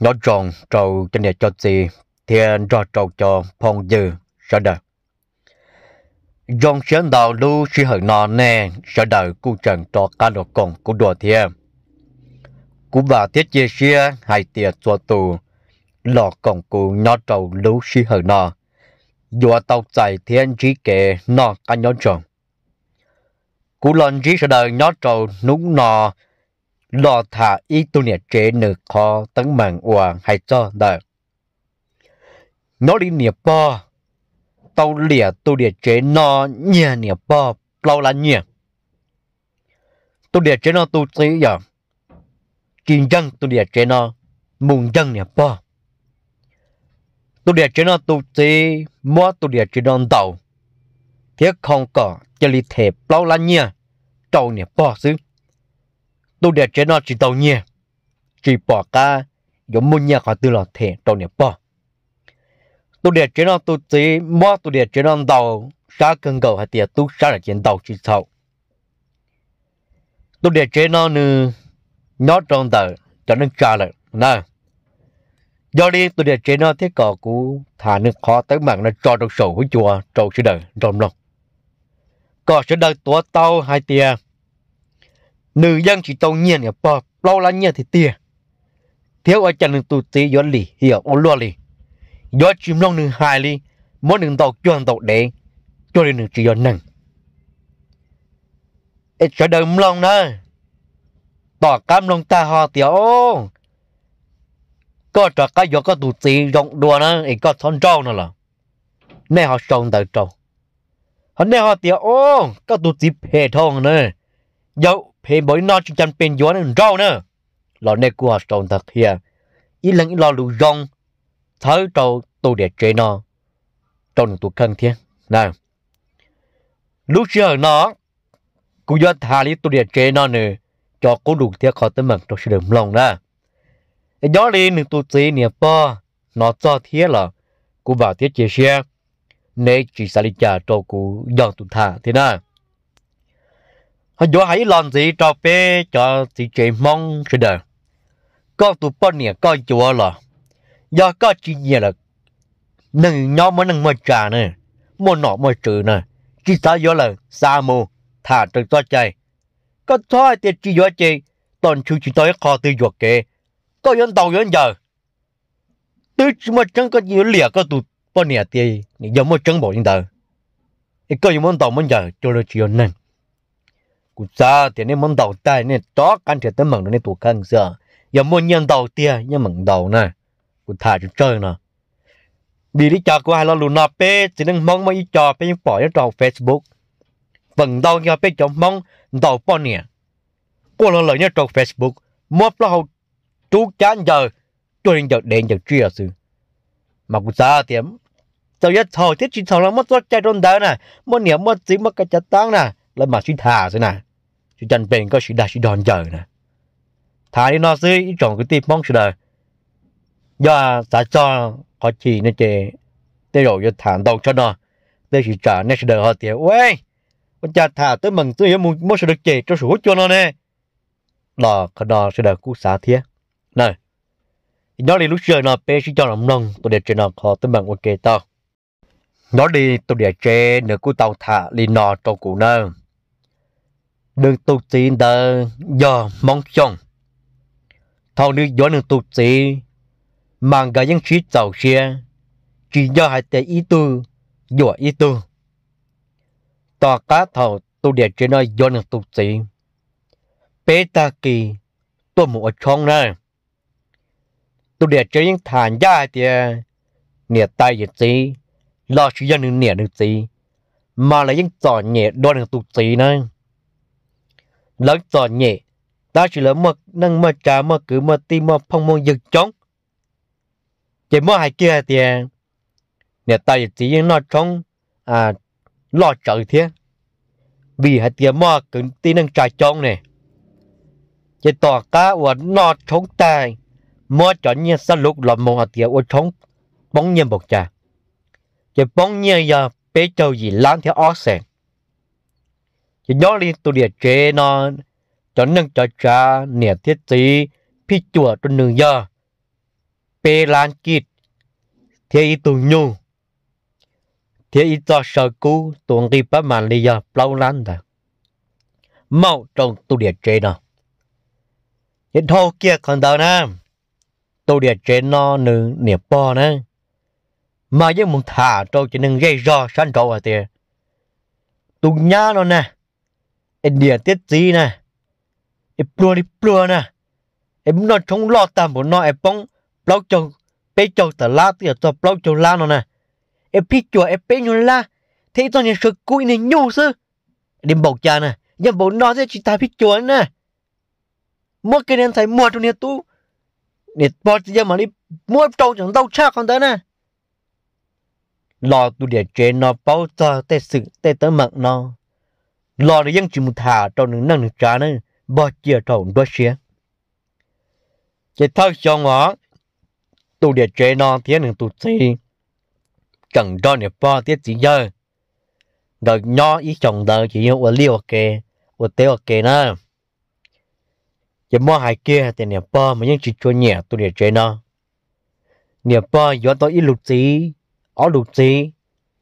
ngõ tròn trầu cho nè cho gì thì rõ trầu cho phong dư sợ đời dòng sáng đào lưu sư hận nọ nè sợ đời cu trần cho cá đồ con của đồ thiê cú bà thiết chia sẻ hai tiệt cho tù lọ cổng cụ nhỏ trầu lưu sư hận nọ dùa tàu chạy thiên trí kệ nọ cá nhỏ tròn cú lần trí sợ đời nhỏ trầu núng nọ lo thả ý tu nè chế nửa khó tấn mạng hoàng hay cho đợi. Nó đi nè bò, tao lìa tu nè chế nó nhẹ nè bò, lâu là nhẹ. Tu nè chế nó tu tí giờ, kiên dân tu nè chế nó mùng dân nè bò. Tu nè chế nó tu tí, mua tu nè chế nó đầu. Thế không có, cho lý thể lâu là nhẹ, trâu nè bò xứ tôi để chế nó chỉ tàu nhẹ chỉ bỏ cả giống mua nhà khỏi từ lò thể tàu nhẹ bỏ tôi để chế nó tôi chỉ mua tôi để chế nó tàu xa cần cầu hay tiền tôi xa là chiến tàu chỉ tàu tôi để chế nó nữa nó trong tờ cho nên trả lại nè do đi tôi để chế nó thế cỏ cũ thả nước khó tới mạng nó cho trong sổ của chùa trâu sẽ đời trong lòng cò sẽ đời tua tao hai tiền nữ dân chỉ tàu nhiên ở bờ lâu là nhiên thì tiền thiếu ở chân tụ tí gió lì hiểu ô lúa lì gió chìm long nương hài lì mỗi nương tàu cho tàu để cho nên nương chỉ gió nâng ít cho đời long nè tỏ cam long ta họ tiểu có trò cá gió có tụ tí rộng đùa nè ít có thon trâu nè là nè họ trông tàu trâu họ nè họ tiểu ô có tụ tí hệ thông nè dấu เพบอยนอจจันเป็นย้อนนเราเนอะเราในกัวตรงตะเคียอีหลังอีเราลูยองเท้าเราตัวเด็ดเจนอตรงตัวเครื่องเทียนนะลูกเชื่อเนาะกูย้อนทาลิตัวเด็ดเจนอเนอะจอกูดูเทียขอเต็มหมักตัวเฉลิมลงนะย้อนเลยหนึ่งตัวจีเนี่ยป้อ nó cho thiết là cô bảo thiết chia xe nếu chỉ xả lý trả cho cô dọn tụt thả thế nào họ vô hãy làm gì cho bé cho thì chị mong sẽ đời con tụi bọn nè có chúa là do có chị nhẹ là nâng nhau mới nâng mơ trà nè mơ nọ mơ trừ nè chỉ ta do là xa mù thả trực to chạy có thoa tiền chị vô chị toàn chú chị tới kho tư ruột kệ có dân tàu dân giờ tư mà chẳng có nhiều lẻ có tụi bọn nè thì giờ mới chẳng bỏ dân tờ có những món tàu món giờ cho nó chị vô nâng cụ cha thì nên mong đầu tay nên đó căn thiệt tới mừng nên tụ căng giờ giờ muốn nhân đầu tia nhân mừng đầu nè cụ thả cho chơi nè bị đi chào của hai lo lùn nạp pe chỉ nên mong mấy ý trò pe nhưng bỏ cho trò facebook vẫn đầu nhau pe chồng mong đầu bỏ nè cô lo lời nhau trò facebook một lo hậu chú chán giờ cho nên giờ đến giờ chia sự mà cụ cha thì sau giờ thầu thiết chỉ thầu là mất rất chạy trốn đó nè mất niệm mất chính mất cái chặt tăng nè là mà suy thả rồi nè chỉ dành bền có sự đạt sự đòn giờ nè thà đi nó xí chọn cái tim mong sự đời do xã cho có chỉ nên chè tê rồi cho thản đầu cho nó tê chỉ trả nên sự đời họ tiền ơi con cha thả tới mừng tôi hiểu muốn được chè cho sự cho nó nè là cái đó sự đời cú xã thiệt này nó đi lúc chơi nó bé chỉ cho nó nông tôi để chơi nó khó tới mừng ok tao nó đi tôi để chơi nữa cú tàu thả đi nó cho cụ nơ đường tu sĩ đã do mong chồng thao nữ gió đường tu sĩ mang gà dân sĩ giàu xe chỉ do hai tay ý tư dùa ý tư tòa cá thầu tu địa trên nơi gió đường tu sĩ bế ta kỳ tôi một chong nè tu địa trên những thản gia thì nè tay gì sĩ lo chỉ dân nè được gì mà là những giỏ nhẹ đo đường tu sĩ nữa lớn to nhẹ ta chỉ là một nâng mà trả mà cứ mà tìm mà phong môn dựng chống chỉ mà hai kia thì nè ta chỉ nó chống à lo trợ thế vì hai tiền mà cứ tin nâng trả chống này chỉ tỏ cá và nó chống tài mà chọn nhẹ sa lúc lọt một hai tiền và chống bóng nhiên bọc trà chỉ bóng nhiên giờ bé trâu gì lắm theo ó sẹn chỉ nhớ đi tụ địa chế nó cho nâng cho cha nẻ thiết trí phi chùa trên nương giờ pe lan kít thế y tù nhu thế y cho sợ cú tuồng kỳ bá màn lý giờ lâu lắm rồi mau trong tụ địa chế nó hiện thô kia còn đâu nè tụ địa chế nó nửa nẻ bò nè mà với muốn thả trâu chỉ nâng dây do sanh trâu à tiền tụ nhá nó nè cái đĩa tiết gì này cái plua đi plua này cái nó chống lo tạm một nó cái bóng bao chồng bê chồng tờ la thì cho bao chồng la nó này cái phi chùa cái bê nhún la thế tao nhìn sự cúi này nhô sư đêm bầu cha này nhưng bầu nó sẽ chỉ ta phi chùa này mỗi cái nên thấy mua trong nhà tu để bỏ ra mà đi mua trâu chẳng đâu cha con tới nè lo tu để chế nó bao giờ tê sự tê tới mặn nó lò để dân chỉ một thả trong những năng được trả nữa bỏ chia trộn đó xía chỉ thắc cho ngó tôi để chế non thế những tôi gì chẳng cho để bỏ tiết gì giờ đời nhỏ ý chồng đời chỉ yêu ở liều kê, ở tế kê nè, chỉ mua hai kia thì nè bỏ mà những chỉ cho nhẹ tôi để chế non nè bỏ gió tôi ít lụt gì ở lụt gì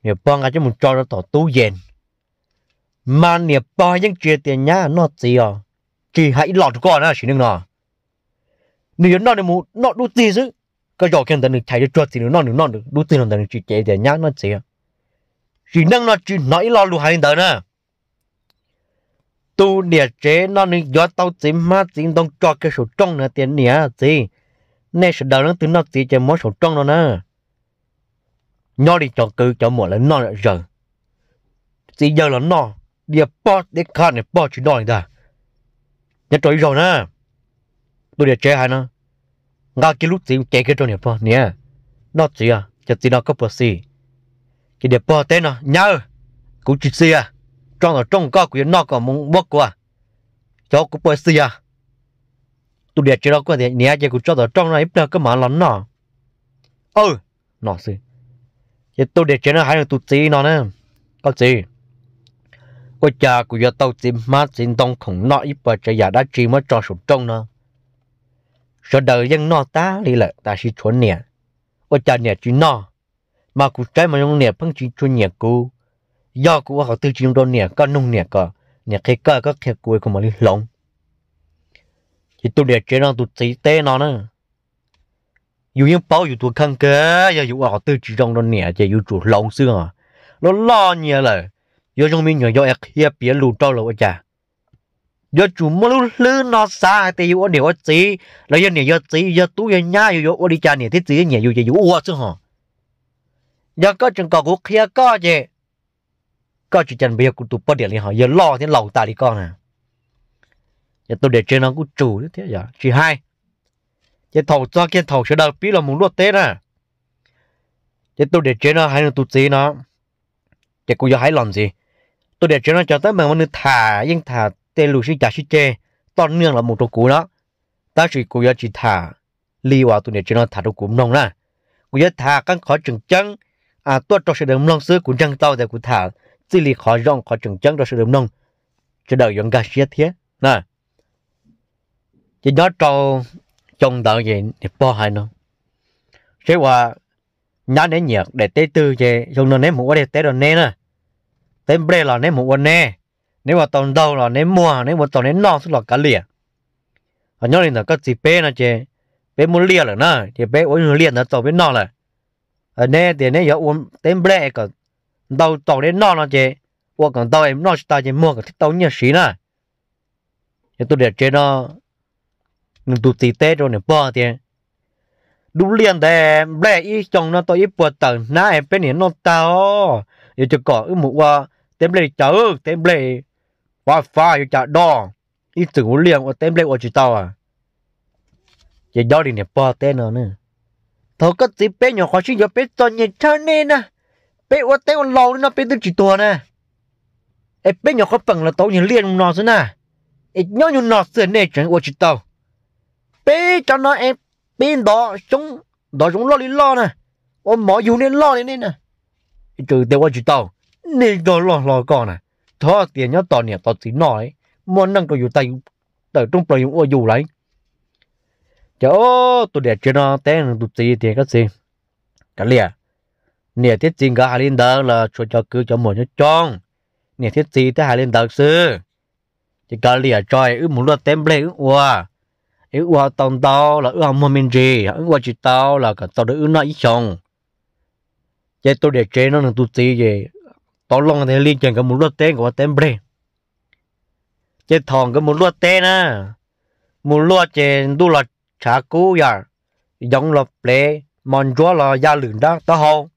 nè bỏ ngay cho một trò nó tôi tú dền mà nè bao những chuyện tiền nhá nó gì à chỉ hãy lọt con nó chỉ nương nó nếu nó nếu muốn nó đủ tiền chứ cái chỗ kia tận chạy được chuột thì nó nếu nó được đủ tiền tận chỉ chạy tiền nhá nó gì à ờ. chỉ nâng nó chỉ nói lo lu hai tận à tu nè chế nó nên do tao chỉ mà chỉ đông cho cái số trong nữa tiền nè gì nè sự đời nó từ nó chỉ cho mỗi số trong nó nè nó đi chọn cư chọn mùa là nó giờ chỉ giờ là nó địa bỏ để khá này bỏ chuyện đó ta nhớ trời rồi nè tôi để chơi hay nè ngã cái lúc gì chơi cái trò này bỏ nè nó chỉ à chỉ chỉ nó có bỏ gì cái địa bỏ tên nó nhớ cũng chỉ gì à trong ở trong có của nó còn muốn bóc qua à. cho cũng bỏ gì à tôi để chơi nó ừ nó tôi để nó nè có gì cô cha của giờ tàu tìm má tìm tông không nọ ít bờ trời giả đã chỉ mới cho sụp trong nó rồi đời dân nọ ta đi lại ta chỉ chuẩn nè cô cha nè chỉ nọ mà cụ trái mà nông nè phăng chỉ chuẩn nè cụ do cụ họ tư chỉ nông nè có nông nè có nè cái cơ có khe cuối của mà đi lỏng thì tôi để chế nó tôi chỉ té nó nữa dù những bao dù tôi khăn kế giờ dù họ tư chỉ trong đó nè chỉ dù chuột lỏng xương à nó lo nhiều rồi yo trong mình yo ek hiệp bia lù trâu lỗ chả yo chủ mua lù lư nó xa thì yo điều gì là yo nhiều yo gì yo tú yo nhá yo yo đi chả nhiều thế gì nhiều yo yo uo chứ hả yo có chừng có cũng kia có chứ có chỉ chân bây giờ cũng tụt bớt điện lên họ giờ lo thế lầu ta đi con à giờ tôi để trên nó cũng chủ thế giờ à? chỉ hai giờ thầu cho kia thầu sẽ đợi biết là muốn luật tết à giờ tôi để trên nó hai là tụt gì nó giờ cũng giờ hãy làm gì tôi để cho nó cho tới mà nó thả yên thả tên lù sĩ giả sĩ chê toàn nương là một chỗ cũ đó ta chỉ cố giờ chỉ thả li vào tôi để cho nó thả đồ cũ nông nè cố giờ thả căn khó chừng chân à tôi cho sự đầm nông xứ của chân tao để cố thả chỉ li khó rong khó chừng chân cho sự đầm nông cho đời dùng gà xiết thế nè chỉ nhớ cho trong đạo gì để bỏ hai nó sẽ qua nhớ đến nhiệt để tế tư về dùng nó ném mũi để tế đồ nè nè tên bê là nếu một quân nè nếu mà tồn đầu là nếu mua nếu mà tồn nên non xuất là cá liền và nhớ nên là có gì bê là chứ bê muốn liền là nó thì bê uống liền là tồn bên non là ở ờ, nè thì nè giờ uống tên bê còn đầu tồn đến non là chứ uống còn đầu em non ta chỉ mua cái thích tao nhiều xí nè thì tôi để chơi nó nhưng tôi tì tê rồi nè bò thì đúng liền thế bê ý chồng nó tôi ít bữa tầng nãy bên này nó tao giờ chỉ có một qua tem lệ chớ tem lệ và pha yêu chả đo ít sự huấn luyện của tem lệ của chúng tao à giờ do đi nè bỏ tên nó nữa thôi có gì bé nhỏ khó chịu bé to nhẹ cha nên nè bé quá tên còn lâu nó bé từ chỉ tua nè ê bé nhỏ khó bằng là tao nhìn liền nó rồi nè ê nhỏ nhìn nó sửa nè chẳng của chi tao bé cho nó em bên đó chúng đó chúng lo đi lo nè ôm mỏ dù nên lo nên nè trừ tiêu qua chúng tao nè đó lò lò con này thọ tiền nhớ tỏ nè tỏ tí nọ muốn nâng cầu dù tay tờ trong bờ dùng ô dù lấy chỗ tôi để chuyện nó té tôi tí tiền cái gì cái lìa nè thiết gì cả hai lên đó là cho cứ cho một nhớ trong nè thiết gì tới hai lên đó sư chỉ cái lìa trời ư muốn lo tem ble ư ua ư ua tao là ư không mua mình gì ư ua chỉ tao là cả tao được ư nói chồng vậy tôi để chuyện nó là tôi tí gì tao long thì liên chẳng có muốn luật tên của tên bre chế thòng có muốn luật tên á muốn luật chế đu là trả cú giờ giống là ple mòn chúa là gia lửng đó tao hông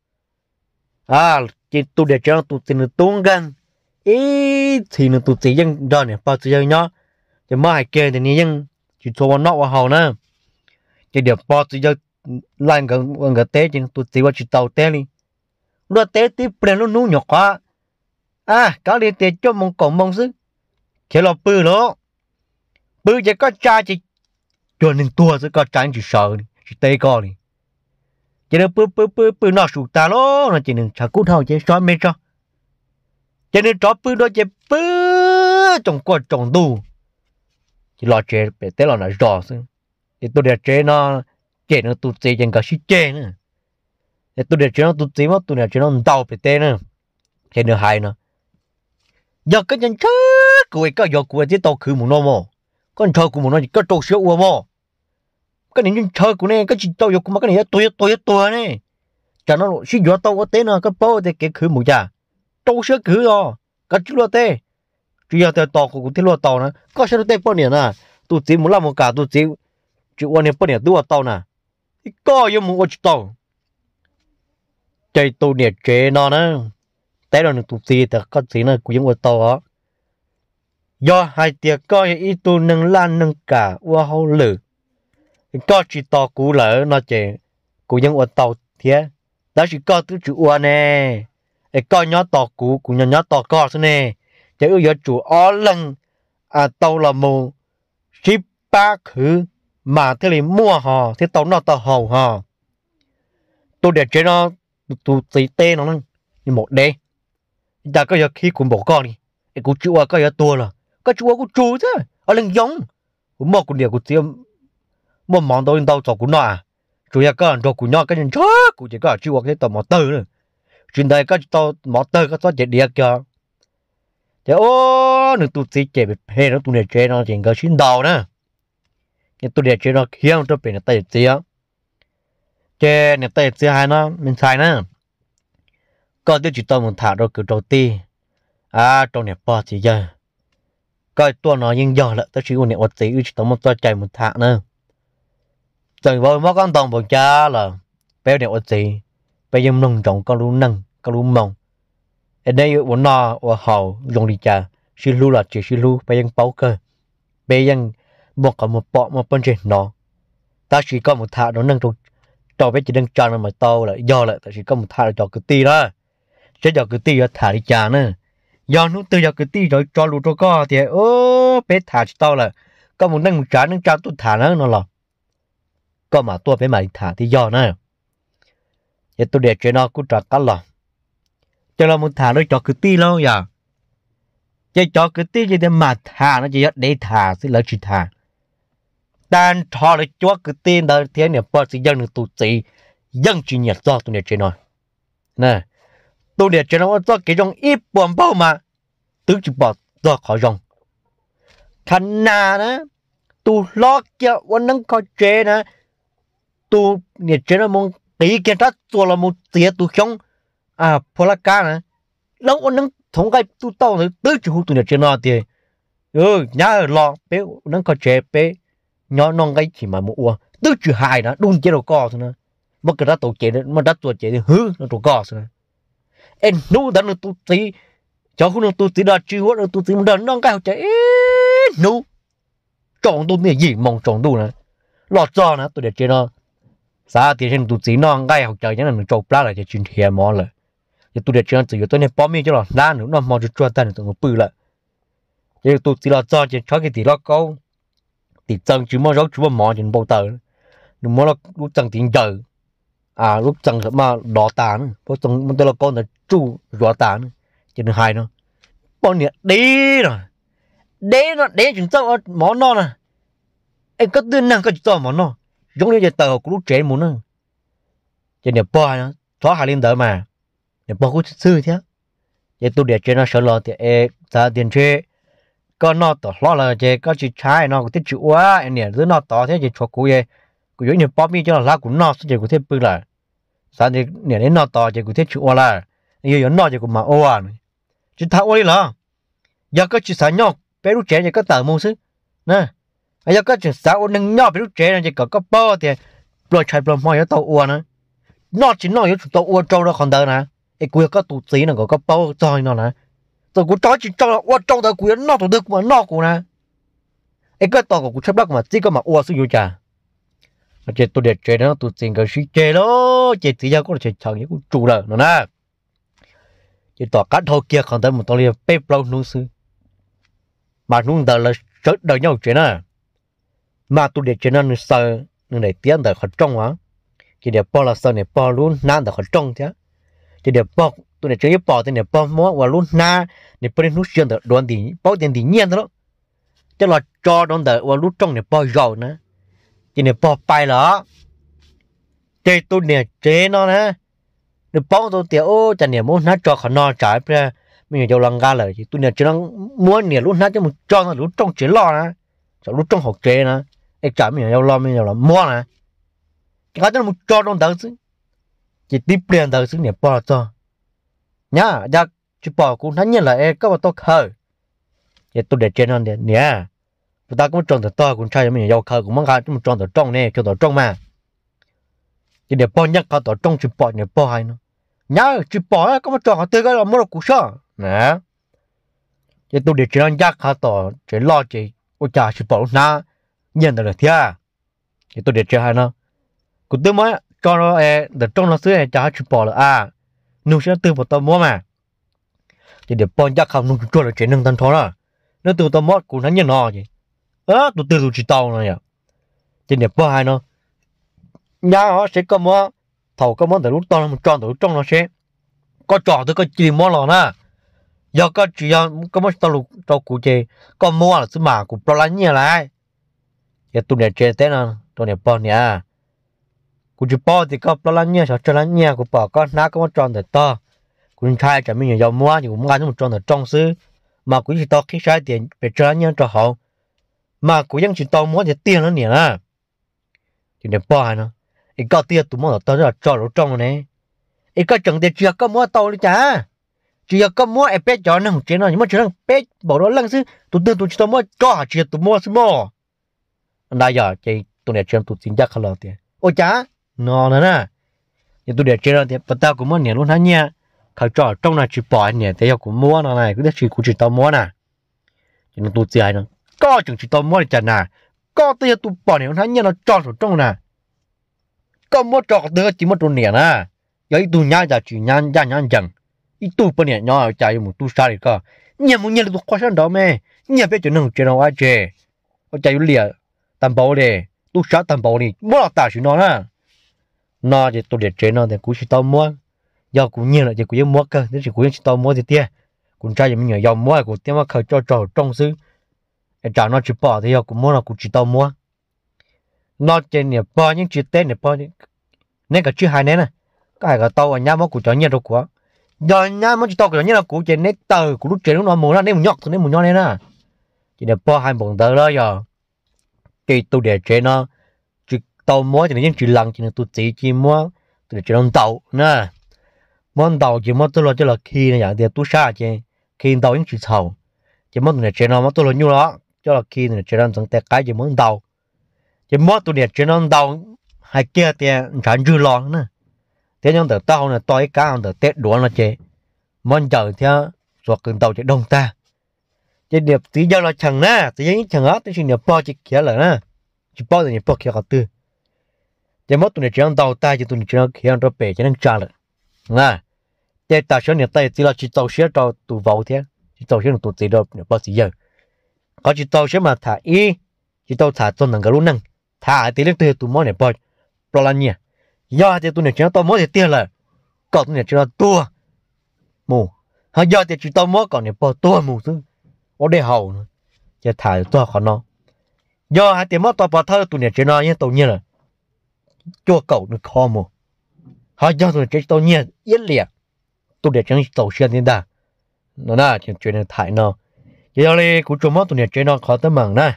à chỉ tu để cho tu tin tu gần ý thì nó tu chỉ dân đó này bao giờ nhá thì mai hai kia thì nhưng chỉ cho nó vào hậu nè chỉ điểm bao giờ lan gần gần tế chứ tu chỉ qua chỉ tàu tế đi nó té tí bền nó nu nhỏ quá à có đi tiền cho mong cổ mong sức chỉ là bự lỗ bự chỉ có cha chỉ cho nên tua sẽ có tránh chỉ sợ chỉ tê co đi chỉ là bự bự bự bự nó sụt ta lỗ nó chỉ nên chả cút thâu chỉ soi mê cho cho nên chó bự đó chỉ bự trong quạt trồng đu chỉ lo chế bé té lo nó rõ chứ thì tôi để chế nó chế nó tụt chế chẳng có sức chế nữa tôi để chuyện tôi tí mất tôi để chuyện nó tàu phải tê nữa hiện được hai nữa giờ cái nhân chứ của cái giờ của chỉ tàu khử một nô mà, con chơi của một nô chỉ có tàu siêu uo mồ cái này nhân chơi của này cái chỉ tàu giờ mà cái này tôi tôi tôi này cho nó suy gió tàu ở tê nữa à, cái bao thì cái khử một già tàu siêu cứ rồi cái chú lo tê chú giờ tàu tàu của cái lo tàu nữa có sao tê bao nhiêu nè tôi chỉ muốn làm một cả tôi chỉ chú uo này bao nhiêu tôi tàu nè có yêu muốn uo tàu chơi tu nè chế nó nó té rồi tụt gì thật có gì nó cũng giống to á do hai tiệc coi ít tu nâng lan nâng cả qua hậu lử có chỉ to cú lỡ nó chế cũng giống to thế đó chỉ có tứ chủ ua nè ấy coi nhỏ to cú cũng nhỏ nhỏ to co thế nè chứ ưu giờ chủ ó lần à tàu là mù ship ba khứ mà thế là mua họ thế tàu nó tàu hầu họ tôi để chế nó tu tí tê nó nó như một đê ta có giờ khi cũng bỏ con đi cái cú chúa có giờ tua là có chúa cú chú chứ ở lưng giống cũng một cũng điều cũng tiêm một món tôi đâu cho cũng nọ chủ nhà con cho cũng nhỏ cái nhân chó cũng chỉ có chúa cái tàu mỏ tơ nữa chuyện đây có tàu mỏ tơ có tàu chạy địa kia thế ô nữa tu tí chạy bị phê nó tu này chơi nó chỉ có xin đầu nữa nhưng tu này chơi nó khiêng cho bên là tay tiêm chế nếu tay thứ hai nó mình sai nữa có tiêu chỉ tôi muốn thả rồi cứ đầu tiên à trong này bỏ chỉ giờ coi tôi nói nhưng giờ là tới chỉ muốn một tí chỉ tôi muốn tôi chạy một thả nữa từ vô mất con tông bộ cha là bé này một tí bé dùng nông trồng con lúa nâng con lúa mông ở đây bọn nó ở hậu dùng đi cha xí lúa là chỉ xí lúa bé dùng bao cơ bé dùng bỏ cả một bọ một bên trên nó ta chỉ có một thả nó nâng trong cho bé chỉ đang tròn mà mà to là do là tại vì có một thằng cho cứ ti đó chứ cho cứ ti thả đi chà nữa do nó từ giờ cứ ti rồi cho lụt cho co thì ô bé thả cho tao là có một năng một trả năng trả tôi thả nó nó là có mà tôi bé mà thả thì do nữa giờ tôi để chuyện nó cứ trả cá lò cho là một thả nó cho cứ ti lâu giờ dạ. cho cho cứ ti gì thì mà thả nó chỉ để thả thì là chỉ thả tan thọ là cho cái tin đó thế này bớt sự dân tụ sĩ dân chuyên nhà do tụi này chơi nói nè tụi này chơi nói do cái dòng ít buồn bao mà tứ chỉ bỏ do khó dòng khăn nà nè tụ lo kia vẫn đang có chơi nè tụ này chơi nó mong tí kia ta một tiệt tụ không à phô la ca nè lâu vẫn đang thống cái tụ tao tứ chỉ hút tụi này chơi nói thì ừ nhá lo bé đang có chơi bé nhỏ non cái chỉ mà mua tứ chữ hai đó đun chế đồ co thôi nè mà cái đó tổ chế mà đất tổ chế thì hứ nó tổ co thôi nè em nú đó nó tu tí cháu không nó tu tí đó chưa nó tu tí mà đơn non cái chạy nú tròn tu mẹ gì mong tròn tu nè lo cho nè tôi để chế nó xã thì trên tu tí non cái học chơi nhá là nó trộn plá là chế chuyện thiệt mỏ rồi thì tôi để chế nó từ tôi nên bỏ miệng cho nó đá nữa nó mò cho cho ta nó tự nó bự lại thì tôi tí lọt cho chế cháu cái tí lọt câu thì chân chú mà rốt chú mà mò bao tờ nó muốn là lúc chân tiền giờ à lúc chân mà đỏ tàn lúc chân mình tôi là con là chú rõ tàn cho nên hai nó bọn nè đi rồi đi nó đi chúng ta mò nó nè em có tư năng có chúng ta mò giống như giờ tờ của lúc trẻ muốn nó cho nên bọn nó thoát hai lên đỡ mà để bọn cũng sư thế vậy tôi để cho nó sợ lo thì ta tiền chơi có nó tỏ lo là chơi có chỉ trái nó cũng tiết chịu quá anh nè đứa nó tỏ thế chỉ cho cô vậy cô giống như bóp mi cho là lá cũng nó sẽ chơi cú thế bự là sao dạ, thì nè đến nó tỏ chơi cú thế chịu quá là giờ giờ nó chơi cú mà ô à chỉ thao đi là giờ có chỉ sáng nhau bé lúc trẻ thì có tờ môn sư nè giờ có chỉ sáng ô nâng nhau bé lúc trẻ này chỉ có có bơ thì rồi chạy rồi mọi tàu ua nữa nó chỉ nó yếu tàu ua trâu nó còn đỡ nè cái cú có tụ tí nó có có bơ cho nó nè tôi cú đó chỉ cho ô trong đó cú nó tụi được mà nó cú nè ấy cái tao cú chấp đắc mà chỉ có mà ô sử dụng chả mà chết tôi để chơi đó tôi tiền cái suy chơi đó chết thì giờ có thể chẳng những cú trụ rồi nó nè chỉ tao cắt thâu kia còn tới một tao liền bếp lâu nung sư mà nung đời là rất đời nhau chuyện nè mà tôi để chơi nó sợ nên để tiền đời khó trông á chỉ để bỏ là sợ để bỏ luôn nan đời khó trông chứ, chỉ để bỏ tụi này chơi bảo tiền tụi này bỏ mua và luôn na này bên nút chân đó đoàn thì bảo tiền thì nhiên đó cho là cho đoàn đó và lúc trong này bỏ giàu nữa chỉ này bỏ bài đó chơi tụi này chơi nó nè được bỏ tụi tiền ô chả này muốn nát cho khỏi no trái ra mình nhiều lần ra lời thì tụi này chỉ đang muốn này luôn nát cho mình cho nó lúc trong chỉ lo nè cho lúc trong học chơi nè ai trả mình cho lo mình nhiều lần mua nè cái đó nó cho đoàn đó chứ chỉ tiếp liền đó chứ này bỏ cho nhá dạ chú bỏ cũng nhiên là em có bạn tôi khờ vậy dạ, tôi để trên hơn đi nhá chúng ta cũng tròn thật to cũng trai mình giàu khờ cũng mong khờ chúng tròn thật trong nè kêu thật trong mà chỉ dạ, để bỏ nhắc cả thật trong chú bỏ nhớ bỏ hay nữa nhá chú bỏ các bạn tròn họ tư cái là mua được cũng sống nè vậy dạ, tôi để trên hơn giác khờ tỏ chỉ lo chỉ ôi chà chú bảo na nhận được thiệt vậy tôi để trên hơn nữa cũng tôi mới cho nó để e, trong nó xưa e, chả chú bảo là à nụ sẽ từ một tao mua mà thì để bọn chắc không nụ cho là chuyện nâng thân thôi đó nó từ tao mua cũng nó nhận nó gì ớ từ từ tụ chỉ tao này à thì để bọn hai nó nhà họ sẽ có mua thầu có món từ lúc to nó một tròn từ trong nó sẽ có trò tôi có chỉ mua lò nè giờ có chỉ giờ có món tao lúc tao cụ chê có mua là thứ mà cũng pro lắm nhiều lại giờ tụi này chơi thế nào tụi này bọn nhà bao thì có กูจะป้อที่ก็ปลาเนี่ยชอบจระเนี่ยกูป้อก็น้าก็มาจอนแต่ต่อกูชายจะไม่ยอมว่าอยู่งานที่มันจอนแต่จ้องซื้อ mà cũng chỉ tao khi sai tiền về cho anh nhân cho họ mà cũng vẫn chỉ tao muốn thì tiền nó nè à thì để bỏ nó ít có tiền tụi mày tao là cho lỗ trong này ít có chẳng tiền chưa có mua tao đi chả chưa có mua em bé cho nó không chế nó nhưng mà chỉ thằng bé bỏ nó lăng xứ tụi tư tụi tao mua cho chưa tụi mua xứ mua bây giờ chị tụi này chưa tụi xin chắc không lo tiền ôi chả nó nữa nè nhưng tôi để chơi rồi thì bắt đầu cũng muốn nhẹ luôn hả nhỉ, khẩu trò trong này chỉ bỏ nhẹ thế cũng mua nó này cứ để chỉ cũng chỉ tao mua nè nhưng nên tôi chơi nó có chừng chỉ tao mua thì chả nè có tôi tôi bỏ nhẹ luôn hả nhỉ nó chọn sổ trong nè có mua trò tôi chỉ mua tròn nhẹ nè giờ tôi nhá giờ chỉ nhá nhá nhá chẳng ít tôi bỏ nhẹ nhỏ chạy một tôi sai thì cơ nhà muốn nhà tôi khó khăn đó mày, nhà biết chuyện nào chơi nào ai chơi ở chạy lìa tạm bảo đi tôi sợ tạm bảo đi mua là ta chỉ nó nè nó thì tôi để chế nó thì cũng chỉ tao mua do cũng nhiều là thì cũng mua cơ thế thì cũng chỉ tao mua thì tiền cũng trai thì mình nhờ do mua cũng tiếc mà khởi cho trò trong xứ để trả nó chỉ bỏ thì do cũng mua là cũng chỉ tao mua nó trên nè bỏ những chỉ tên nè bỏ nên cả chữ hai này này cái hai cái tao ở nhà mà cũng cho nhiều đâu quá do nhà mà chỉ tao cái nhà là cũng trên nét tờ cũng lúc trên nó mua là nên một nhọt thôi, nên một nhọt lên à chỉ để bỏ hai bồn tờ đó giờ thì tôi để chế nó tàu mua thì những chuyện lần chỉ là tụt chỉ chỉ mua tụi chỉ đồng tàu nè món tàu chỉ mua tôi lo cho là khi này dạng tiền tôi xa chứ khi tàu những chuyện sầu chỉ món tụi này chỉ nó mà tôi lo nhiêu đó cho là khi này chuyện đang chẳng tệ cái gì món tàu chỉ mua tụi này chuyện đang tàu hai kia tiền chẳng dư lo nè thế nhưng tờ tàu này tôi cái ông tờ tết đuổi là chứ món chờ thì ruột cần tàu chỉ đông ta chỉ điệp tí giờ là chẳng nè tí giờ chẳng á tí chỉ điệp bao chỉ kia là nè chỉ bao thì điệp bao kia cả tư chỉ mỗi tụi này chỉ ăn đầu tay chỉ tụi này chỉ ăn khi ăn rồi bể chỉ ăn trả lại nè để ta số này tay thì là chỉ tàu xe cho tụi vào thế chỉ tàu xe là tụi đó đâu bao gì giờ có chỉ tàu xe mà thả y chỉ tàu thả tuần năng cái luôn năng thả thì lên từ tụi mỗi này bao bao là nhỉ do thì tụi này chỉ ăn tàu mỗi thì tiền là còn tụi này chỉ ăn tua mù họ do thì chỉ tàu mỗi còn này bao tua mù thứ ở đây hầu nữa thả tua khó nó do hai tiền mỗi tàu bao thơ tụi này chỉ nói nhé tụi nhỉ là cho cậu nó khó mù họ cho tôi cái tôi nhiên yên liệt tôi để chẳng tổ xuyên thế đã nó là chuyện chuyện này thải nó giờ đó đi cũng chúng mất tôi để chơi nó khó tới mừng nè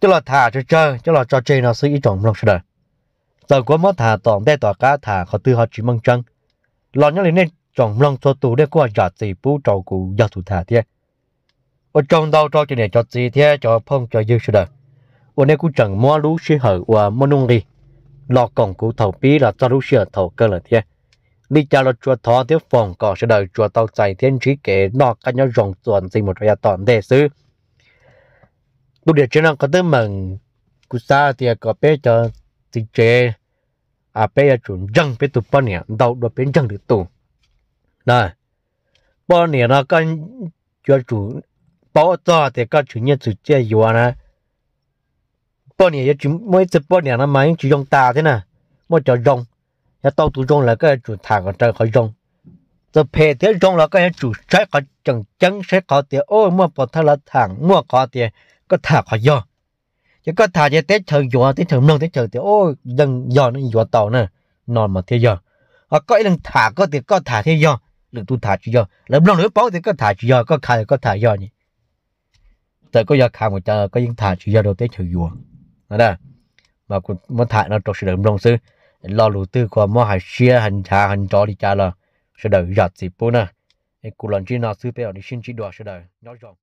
tức là thả cho chơi chứ là cho chơi nó sử ý trọng lòng sao đời giờ có mất thả toàn đây tòa cá thả họ tư họ chỉ mong chân lo nhớ lên nên trọng lòng cho tù để qua giả gì bú trầu cụ giả thủ thả thế ở trong đâu cho chuyện này cho gì thế cho phong cho dư sao đời ở đây cũng chẳng mua lú xí hở và mua nung đi lo còn cũ thầu bí là cho lúc xưa thầu cơ là thế đi chào là chùa thọ tiếp phòng còn sẽ đợi chùa tàu chạy thiên trí kể nó các nhau rồng tuần sinh một thời toàn đề sư lúc địa trên năng có tới mừng cú xa thì có bé cho tình chế à bé là chuẩn răng bé tụt bao nè đầu đột bên răng được tù nè bao nè nó con chùa chủ bao to thì các chủ nhân chủ chơi yếu nè bao nhiêu chỉ mỗi chỉ bao nhiêu nó mà chỉ dùng ta thế nè mỗi dùng nó tao tụ dùng là cái chủ thằng còn trời dùng rồi phê dùng là cái chủ trái khỏi chân chân sẽ có tiền mua bỏ thằng là thằng mua có tiền có thả khỏi do chứ thả cho tết thường dùa tết thường nông tết thường thì ô dân dò nó dùa tàu nè nòn mà thế giờ họ có ý thả có thì có thả thế giờ lực tu thả chỉ giờ lỡ nông lỡ bao thì có thả chỉ giờ có khai có thả giờ nhỉ tại có giờ khai một chờ có những thả chỉ giờ đầu tết thường dùa nè mà cũng muốn thải nó trong sự đợi đồng sư lo lũ tư qua mua hải xia hành trà hành chó đi cha là sự đợi giật gì bố nè cái cụ lần chi nào sư bây giờ đi xin chỉ đùa sự đời nhói rộng